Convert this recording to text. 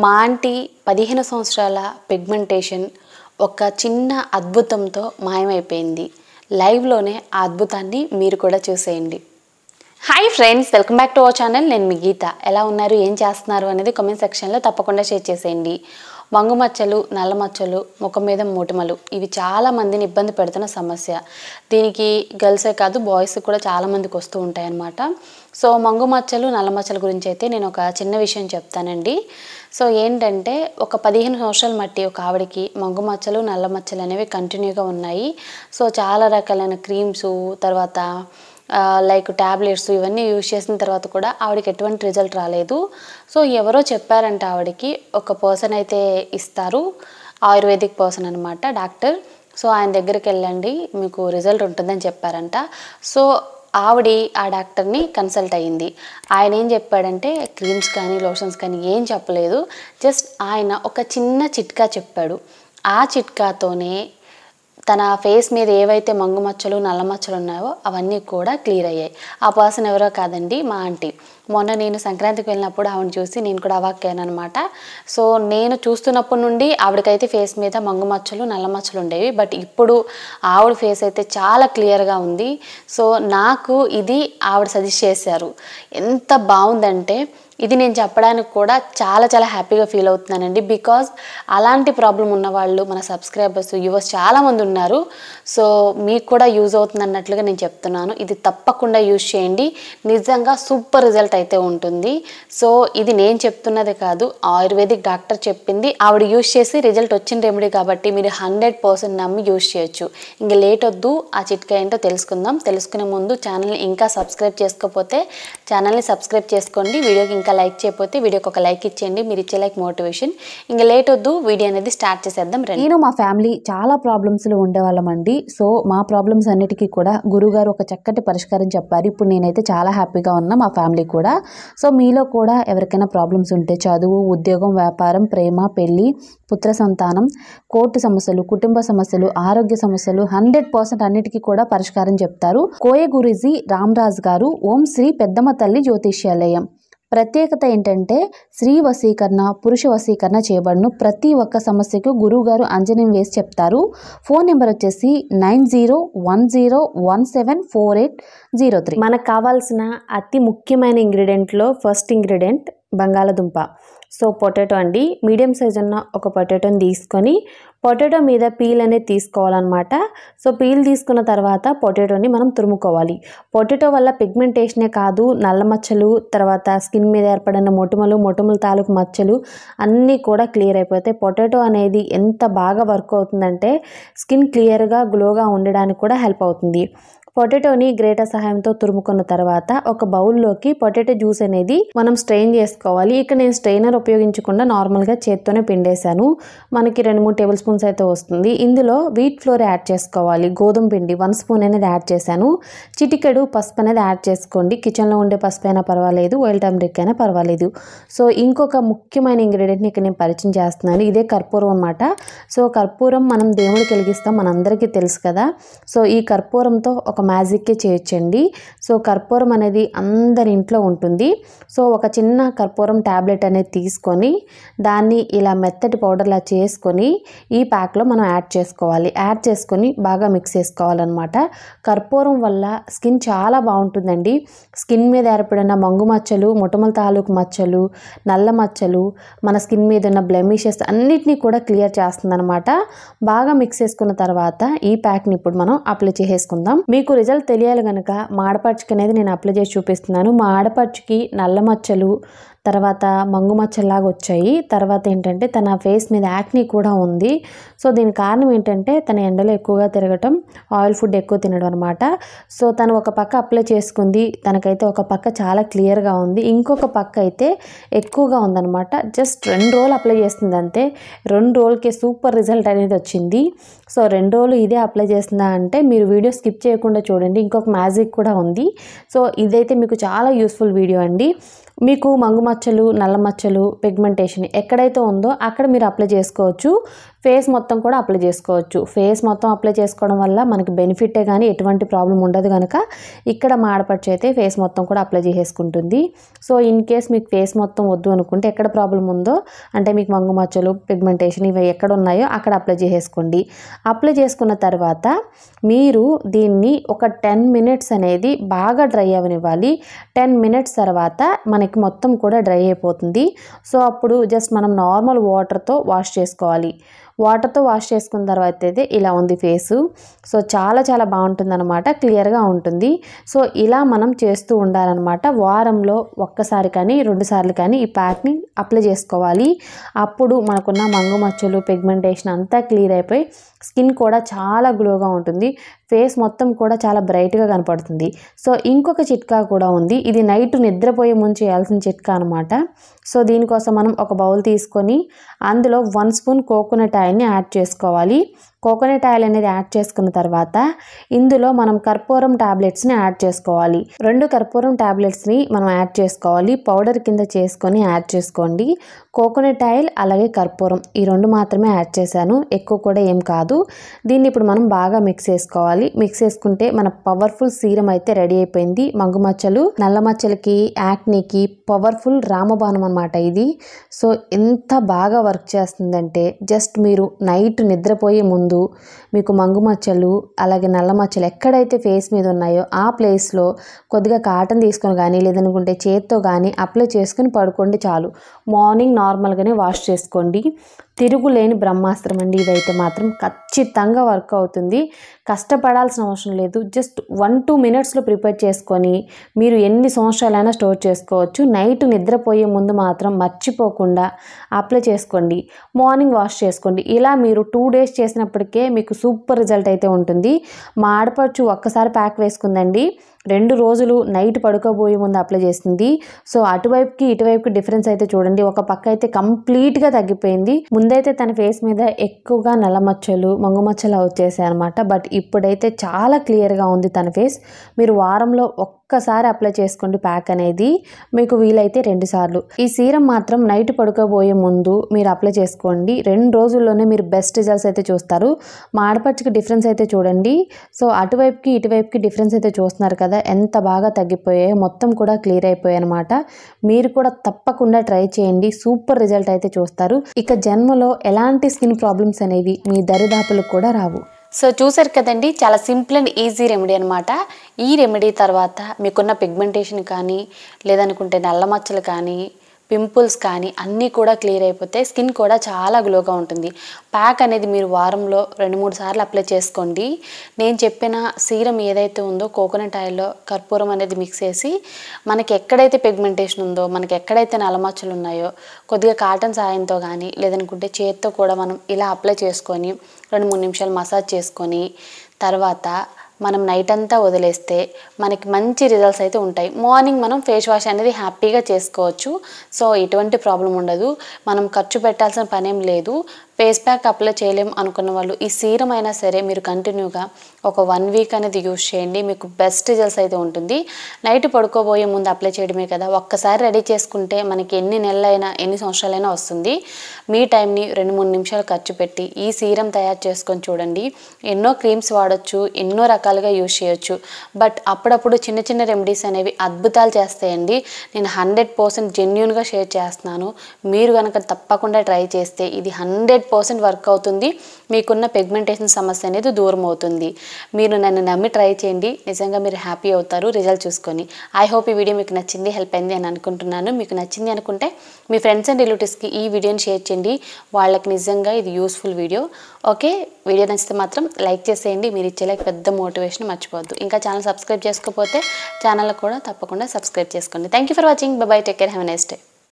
మా ఆంటీ పదిహేను సంవత్సరాల పిగ్మెంటేషన్ ఒక చిన్న అద్భుతంతో మాయమైపోయింది లైవ్లోనే ఆ అద్భుతాన్ని మీరు కూడా చూసేయండి hi friends welcome back to our channel నేను మీ గీత ఎలా ఉన్నారు ఏం చేస్తున్నారు అనేది కామెంట్ సెక్షన్లో తప్పకుండా షేర్ చేసేయండి వంగు మచ్చలు నల్ల మచ్చలు ముఖం మీద మూటమలు ఇవి చాలా మందిని ఇబ్బంది పెడుతున్న సమస్య దీనికి గర్ల్సే కాదు బాయ్స్ కూడా చాలామందికి వస్తూ ఉంటాయన్నమాట సో మంగు మచ్చలు నల్ల మచ్చల గురించి అయితే నేను ఒక చిన్న విషయం చెప్తానండి సో ఏంటంటే ఒక పదిహేను సంవత్సరాలు మట్టి ఒక ఆవిడకి మగ్గు మచ్చలు నల్ల మచ్చలు అనేవి కంటిన్యూగా ఉన్నాయి సో చాలా రకాలైన క్రీమ్స్ తర్వాత లైక్ ట్యాబ్లెట్స్ ఇవన్నీ యూజ్ చేసిన తర్వాత కూడా ఆవిడకి ఎటువంటి రిజల్ట్ రాలేదు సో ఎవరో చెప్పారంట ఆవిడకి ఒక పర్సన్ అయితే ఇస్తారు ఆయుర్వేదిక్ పర్సన్ అనమాట డాక్టర్ సో ఆయన దగ్గరికి వెళ్ళండి మీకు రిజల్ట్ ఉంటుందని చెప్పారంట సో ఆవిడ ఆ డాక్టర్ని కన్సల్ట్ అయ్యింది ఆయన ఏం చెప్పాడంటే క్రీమ్స్ కానీ లోషన్స్ కానీ ఏం చెప్పలేదు జస్ట్ ఆయన ఒక చిన్న చిట్కా చెప్పాడు ఆ చిట్కాతోనే తన ఫేస్ మీద ఏవైతే మంగు మచ్చలు నల్ల మచ్చలు ఉన్నాయో అవన్నీ కూడా క్లియర్ అయ్యాయి ఆ పర్సన్ ఎవరో కాదండి మా ఆంటీ మొన్న నేను సంక్రాంతికి వెళ్ళినప్పుడు ఆవిడ చూసి నేను కూడా అవాక్కయ్యాను అనమాట సో నేను చూస్తున్నప్పటి నుండి ఆవిడకైతే ఫేస్ మీద మంగు మచ్చలు నల్ల మచ్చలు ఉండేవి బట్ ఇప్పుడు ఆవిడ ఫేస్ అయితే చాలా క్లియర్గా ఉంది సో నాకు ఇది ఆవిడ సజెస్ట్ చేశారు ఎంత బాగుందంటే ఇది నేను చెప్పడానికి కూడా చాలా చాలా హ్యాపీగా ఫీల్ అవుతున్నానండి బికాజ్ అలాంటి ప్రాబ్లం ఉన్నవాళ్ళు మన సబ్స్క్రైబర్స్ యువర్స్ చాలామంది ఉన్నారు సో మీకు కూడా యూజ్ అవుతుంది అన్నట్లుగా నేను చెప్తున్నాను ఇది తప్పకుండా యూజ్ చేయండి నిజంగా సూపర్ రిజల్ట్ అయితే ఉంటుంది సో ఇది నేను చెప్తున్నది కాదు ఆయుర్వేదిక్ డాక్టర్ చెప్పింది ఆవిడ యూజ్ చేసి రిజల్ట్ వచ్చిన రెమెడీ కాబట్టి మీరు హండ్రెడ్ పర్సెంట్ నమ్మి యూజ్ చేయొచ్చు ఇంక లేట్ వద్దు ఆ చిట్కా ఏంటో తెలుసుకుందాం తెలుసుకునే ముందు ఛానల్ని ఇంకా సబ్స్క్రైబ్ చేసుకోకపోతే ఛానల్ని సబ్స్క్రైబ్ చేసుకోండి వీడియోకి ఇంకా ఇంకా లైక్ చేయకపోతే వీడియోకి ఒక లైక్ ఇచ్చేయండి మీరు ఇచ్చే లైక్ మోటివేషన్ ఇంకా లేట్ వద్దు వీడియో అనేది స్టార్ట్ చేసేద్దాం నేను మా ఫ్యామిలీ చాలా ప్రాబ్లమ్స్లో ఉండేవాళ్ళం అండి సో మా ప్రాబ్లమ్స్ అన్నిటికీ కూడా గురుగారు ఒక చక్కటి పరిష్కారం చెప్పారు ఇప్పుడు నేనైతే చాలా హ్యాపీగా ఉన్నా మా ఫ్యామిలీ కూడా సో మీలో కూడా ఎవరికైనా ప్రాబ్లమ్స్ ఉంటే చదువు ఉద్యోగం వ్యాపారం ప్రేమ పెళ్ళి పుత్ర సంతానం కోర్టు సమస్యలు కుటుంబ సమస్యలు ఆరోగ్య సమస్యలు హండ్రెడ్ పర్సెంట్ అన్నిటికీ కూడా పరిష్కారం చెప్తారు కోయ రామ్ రామ్రాజ్ గారు ఓం శ్రీ పెద్దమ్మ తల్లి జ్యోతిష్యాలయం ప్రత్యేకత ఏంటంటే స్త్రీ వశీకరణ పురుష వశీకరణ చేయబడును ప్రతి ఒక్క సమస్యకు గురువుగారు అంజనం వేసి చెప్తారు ఫోన్ నెంబర్ వచ్చేసి nine zero one zero one seven four eight zero three మనకు కావాల్సిన అతి ముఖ్యమైన ఇంగ్రీడియంట్లో ఫస్ట్ ఇంగ్రీడియంట్ బంగాళదుంప సో పొటాటో అండి మీడియం సైజ్ ఉన్న ఒక పొటాటోని తీసుకొని పొటాటో మీద పీల్ అనేది తీసుకోవాలన్నమాట సో పీల్ తీసుకున్న తర్వాత పొటాటోని మనం తురుముకోవాలి పొటాటో వల్ల పిగ్మెంటేషనే కాదు నల్ల మచ్చలు తర్వాత స్కిన్ మీద ఏర్పడిన మొటుమలు మొటుమల తాలూకు మచ్చలు అన్నీ కూడా క్లియర్ అయిపోతాయి పొటాటో అనేది ఎంత బాగా వర్క్ అవుతుందంటే స్కిన్ క్లియర్గా గ్లోగా ఉండడానికి కూడా హెల్ప్ అవుతుంది పొటాటోని గ్రేటర్ సహాయంతో తురుముకున్న తర్వాత ఒక బౌల్లోకి పొటాటో జ్యూస్ అనేది మనం స్ట్రెయిన్ చేసుకోవాలి ఇక్కడ నేను స్ట్రెయినర్ ఉపయోగించకుండా నార్మల్గా చేత్తోనే పిండేశాను మనకి రెండు మూడు టేబుల్ స్పూన్స్ అయితే వస్తుంది ఇందులో వీట్ ఫ్లోర్ యాడ్ చేసుకోవాలి గోధుమ పిండి వన్ స్పూన్ అనేది యాడ్ చేశాను చిటికెడు పసుపు అనేది యాడ్ చేసుకోండి కిచెన్లో ఉండే పసుపు అయినా పర్వాలేదు ఆయిల్ టర్మరిక్ అయినా పర్వాలేదు సో ఇంకొక ముఖ్యమైన ఇంగ్రీడియంట్ని ఇక్కడ నేను పరిచయం చేస్తున్నాను ఇదే కర్పూరం అనమాట సో కర్పూరం మనం దేవుడు కలిగిస్తాం మనందరికీ తెలుసు కదా సో ఈ కర్పూరంతో ఒక మ్యాజిక్కే చేయొచ్చండి సో కర్పూరం అనేది అందరి ఇంట్లో ఉంటుంది సో ఒక చిన్న కర్పూరం ట్యాబ్లెట్ అనేది తీసుకొని దాన్ని ఇలా మెత్తటి పౌడర్లా చేసుకొని ఈ ప్యాక్లో మనం యాడ్ చేసుకోవాలి యాడ్ చేసుకొని బాగా మిక్స్ చేసుకోవాలన్నమాట కర్పూరం వల్ల స్కిన్ చాలా బాగుంటుందండి స్కిన్ మీద ఏర్పడిన మంగు మచ్చలు మొటమల తాలూకు మచ్చలు నల్ల మచ్చలు మన స్కిన్ మీద ఉన్న బ్లెమిషెస్ అన్నిటినీ కూడా క్లియర్ చేస్తుంది బాగా మిక్స్ చేసుకున్న తర్వాత ఈ ప్యాక్ని ఇప్పుడు మనం అప్లై చేసేసుకుందాం మీకు మీకు రిజల్ట్ తెలియాలి కనుక మా ఆడపడుచుకి అనేది నేను అప్లై చేసి చూపిస్తున్నాను మా ఆడపడుచుకి నల్ల మచ్చలు తర్వాత మంగుమచ్చలాగా వచ్చాయి తర్వాత ఏంటంటే తన ఫేస్ మీద యాక్ని కూడా ఉంది సో దీని కారణం ఏంటంటే తన ఎండలో ఎక్కువగా తిరగటం ఆయిల్ ఫుడ్ ఎక్కువ తినడం అనమాట సో తను ఒక పక్క అప్లై చేసుకుంది తనకైతే ఒక పక్క చాలా క్లియర్గా ఉంది ఇంకొక పక్క అయితే ఎక్కువగా ఉందనమాట జస్ట్ రెండు రోజులు అప్లై చేస్తుంది అంతే రెండు రోజులకి సూపర్ రిజల్ట్ అనేది వచ్చింది సో రెండు రోజులు ఇదే అప్లై చేసిందా అంటే మీరు వీడియో స్కిప్ చేయకుండా చూడండి ఇంకొక మ్యాజిక్ కూడా ఉంది సో ఇదైతే మీకు చాలా యూస్ఫుల్ వీడియో అండి మీకు మంగు మచ్చలు నల్ల మచ్చలు పిగ్మెంటేషన్ ఎక్కడైతే ఉందో అక్కడ మీరు అప్లై చేసుకోవచ్చు ఫేస్ మొత్తం కూడా అప్లై చేసుకోవచ్చు ఫేస్ మొత్తం అప్లై చేసుకోవడం వల్ల మనకి బెనిఫిటే కానీ ఎటువంటి ప్రాబ్లం ఉండదు కనుక ఇక్కడ మాడపచ్చు అయితే ఫేస్ మొత్తం కూడా అప్లై చేసేసుకుంటుంది సో ఇన్ కేస్ మీకు ఫేస్ మొత్తం వద్దు అనుకుంటే ఎక్కడ ప్రాబ్లం ఉందో అంటే మీకు మంగు మచ్చలు పిగ్మెంటేషన్ ఇవి ఎక్కడ ఉన్నాయో అక్కడ అప్లై చేసేసుకోండి అప్లై చేసుకున్న తర్వాత మీరు దీన్ని ఒక టెన్ మినిట్స్ అనేది బాగా డ్రై అవనివ్వాలి టెన్ మినిట్స్ తర్వాత మనకి మొత్తం కూడా డ్రై అయిపోతుంది సో అప్పుడు జస్ట్ మనం నార్మల్ వాటర్తో వాష్ చేసుకోవాలి వాటర్తో వాష్ చేసుకున్న తర్వాత అయితే ఇలా ఉంది ఫేసు సో చాలా చాలా బాగుంటుంది అనమాట క్లియర్గా ఉంటుంది సో ఇలా మనం చేస్తూ ఉండాలన్నమాట వారంలో ఒక్కసారి కానీ రెండుసార్లు కానీ ఈ ప్యాక్ని అప్లై చేసుకోవాలి అప్పుడు మనకున్న మంగు మచ్చలు పిగ్మెంటేషన్ అంతా క్లియర్ అయిపోయి స్కిన్ కూడా చాలా గ్లోగా ఉంటుంది ఫేస్ మొత్తం కూడా చాలా బ్రైట్గా కనపడుతుంది సో ఇంకొక చిట్కా కూడా ఉంది ఇది నైట్ నిద్రపోయే ముందు చేయాల్సిన చిట్కా అనమాట సో దీనికోసం మనం ఒక బౌల్ తీసుకొని అందులో వన్ స్పూన్ కోకోనట్ ఆయిల్ని యాడ్ చేసుకోవాలి కోకోనట్ ఆయిల్ అనేది యాడ్ చేసుకున్న తర్వాత ఇందులో మనం కర్పూరం ట్యాబ్లెట్స్ని యాడ్ చేసుకోవాలి రెండు కర్పూరం ట్యాబ్లెట్స్ని మనం యాడ్ చేసుకోవాలి పౌడర్ కింద చేసుకొని యాడ్ చేసుకోండి కోకోనట్ ఆయిల్ అలాగే కర్పూరం ఈ రెండు మాత్రమే యాడ్ చేశాను ఎక్కువ కూడా ఏం కాదు దీన్ని ఇప్పుడు మనం బాగా మిక్స్ చేసుకోవాలి మిక్స్ చేసుకుంటే మన పవర్ఫుల్ సీరం అయితే రెడీ అయిపోయింది మంగు మచ్చలు నల్ల మచ్చలకి యాక్నీకి పవర్ఫుల్ రామబాణం అనమాట ఇది సో ఎంత బాగా వర్క్ చేస్తుందంటే జస్ట్ మీరు నైట్ నిద్రపోయే ముందు ముందు మీకు మంగు మచ్చలు అలాగే నల్ల మచ్చలు ఎక్కడైతే ఫేస్ మీద ఉన్నాయో ఆ ప్లేస్లో కొద్దిగా కాటన్ తీసుకొని కానీ లేదనుకుంటే చేత్తో కానీ అప్లై చేసుకొని పడుకోండి చాలు మార్నింగ్ నార్మల్గానే వాష్ చేసుకోండి తిరుగులేని బ్రహ్మాస్త్రం అండి ఇదైతే మాత్రం ఖచ్చితంగా వర్క్ అవుతుంది కష్టపడాల్సిన అవసరం లేదు జస్ట్ వన్ టూ మినిట్స్లో ప్రిపేర్ చేసుకొని మీరు ఎన్ని సంవత్సరాలైనా స్టోర్ చేసుకోవచ్చు నైట్ నిద్రపోయే ముందు మాత్రం మర్చిపోకుండా అప్లై చేసుకోండి మార్నింగ్ వాష్ చేసుకోండి ఇలా మీరు టూ డేస్ చేసినప్పటికే మీకు సూపర్ రిజల్ట్ అయితే ఉంటుంది మా ఆడపడుచు ఒక్కసారి ప్యాక్ వేసుకుందండి రెండు రోజులు నైట్ పడుకోబోయే ముందు అప్లై చేసింది సో అటువైపుకి ఇటువైపుకి డిఫరెన్స్ అయితే చూడండి ఒక పక్క అయితే కంప్లీట్గా తగ్గిపోయింది ముందైతే తన ఫేస్ మీద ఎక్కువగా నల్లమచ్చలు మంగుమచ్చలు వచ్చేసాయి అనమాట బట్ ఇప్పుడైతే చాలా క్లియర్గా ఉంది తన ఫేస్ మీరు వారంలో ఒక్క ఒక్కసారి అప్లై చేసుకోండి ప్యాక్ అనేది మీకు వీలైతే రెండు సార్లు ఈ సీరం మాత్రం నైట్ పడుకోబోయే ముందు మీరు అప్లై చేసుకోండి రెండు రోజుల్లోనే మీరు బెస్ట్ రిజల్ట్స్ అయితే చూస్తారు మా ఆడపడికి డిఫరెన్స్ అయితే చూడండి సో అటువైపుకి ఇటువైపుకి డిఫరెన్స్ అయితే చూస్తున్నారు కదా ఎంత బాగా తగ్గిపోయాయో మొత్తం కూడా క్లియర్ అయిపోయాయి అనమాట మీరు కూడా తప్పకుండా ట్రై చేయండి సూపర్ రిజల్ట్ అయితే చూస్తారు ఇక జన్మలో ఎలాంటి స్కిన్ ప్రాబ్లమ్స్ అనేవి మీ దరిదాపులకు కూడా రావు సో చూసారు కదండి చాలా సింపుల్ అండ్ ఈజీ రెమెడీ అనమాట ఈ రెమెడీ తర్వాత మీకున్న పిగ్మెంటేషన్ కానీ లేదనుకుంటే నల్ల మచ్చలు కానీ పింపుల్స్ కానీ అన్నీ కూడా క్లియర్ అయిపోతే స్కిన్ కూడా చాలా గ్లోగా ఉంటుంది ప్యాక్ అనేది మీరు వారంలో రెండు మూడు సార్లు అప్లై చేసుకోండి నేను చెప్పిన సీరం ఏదైతే ఉందో కోకోనట్ ఆయిల్లో కర్పూరం అనేది మిక్స్ చేసి మనకి ఎక్కడైతే పిగ్మెంటేషన్ ఉందో మనకి ఎక్కడైతే నలమచ్చలు ఉన్నాయో కొద్దిగా కాటన్ సాయంతో కానీ లేదనుకుంటే చేతితో కూడా మనం ఇలా అప్లై చేసుకొని రెండు మూడు నిమిషాలు మసాజ్ చేసుకొని తర్వాత మనం నైట్ అంతా వదిలేస్తే మనకి మంచి రిజల్ట్స్ అయితే ఉంటాయి మార్నింగ్ మనం ఫేస్ వాష్ అనేది హ్యాపీగా చేసుకోవచ్చు సో ఎటువంటి ప్రాబ్లం ఉండదు మనం ఖర్చు పెట్టాల్సిన పనేం లేదు ఫేస్ ప్యాక్ అప్లై చేయలేం అనుకున్న వాళ్ళు ఈ సీరం అయినా సరే మీరు కంటిన్యూగా ఒక వన్ వీక్ అనేది యూజ్ చేయండి మీకు బెస్ట్ రిజల్ట్స్ అయితే ఉంటుంది నైట్ పడుకోబోయే ముందు అప్లై చేయడమే కదా ఒక్కసారి రెడీ చేసుకుంటే మనకి ఎన్ని నెలలైనా ఎన్ని సంవత్సరాలైనా వస్తుంది మీ టైంని రెండు మూడు నిమిషాలు ఖర్చు పెట్టి ఈ సీరం తయారు చేసుకొని చూడండి ఎన్నో క్రీమ్స్ వాడచ్చు ఎన్నో రకాలుగా యూజ్ చేయొచ్చు బట్ అప్పుడప్పుడు చిన్న చిన్న రెమెడీస్ అనేవి అద్భుతాలు చేస్తాయండి నేను హండ్రెడ్ పర్సెంట్ జెన్యున్గా షేర్ చేస్తున్నాను మీరు కనుక తప్పకుండా ట్రై చేస్తే ఇది హండ్రెడ్ పర్సెంట్ వర్క్ అవుతుంది మీకున్న పెగ్మెంటేషన్ సమస్య అనేది దూరం అవుతుంది మీరు నన్ను నమ్మి ట్రై చేయండి నిజంగా మీరు హ్యాపీ అవుతారు రిజల్ట్ చూసుకొని ఐ హోప్ ఈ వీడియో మీకు నచ్చింది హెల్ప్ అయింది అని అనుకుంటున్నాను మీకు నచ్చింది అనుకుంటే మీ ఫ్రెండ్స్ అండ్ రిలేటివ్స్కి ఈ వీడియోని షేర్ చేయండి వాళ్ళకి నిజంగా ఇది యూస్ఫుల్ వీడియో ఓకే వీడియో నచ్చితే మాత్రం లైక్ చేసేయండి మీరు ఇచ్చేలా పెద్ద మోటివేషన్ మర్చిపోవద్దు ఇంకా ఛానల్ సబ్స్క్రైబ్ చేసుకోకపోతే ఛానల్ కూడా తప్పకుండా సబ్స్క్రైబ్ చేసుకోండి thank for watching bye take care have next day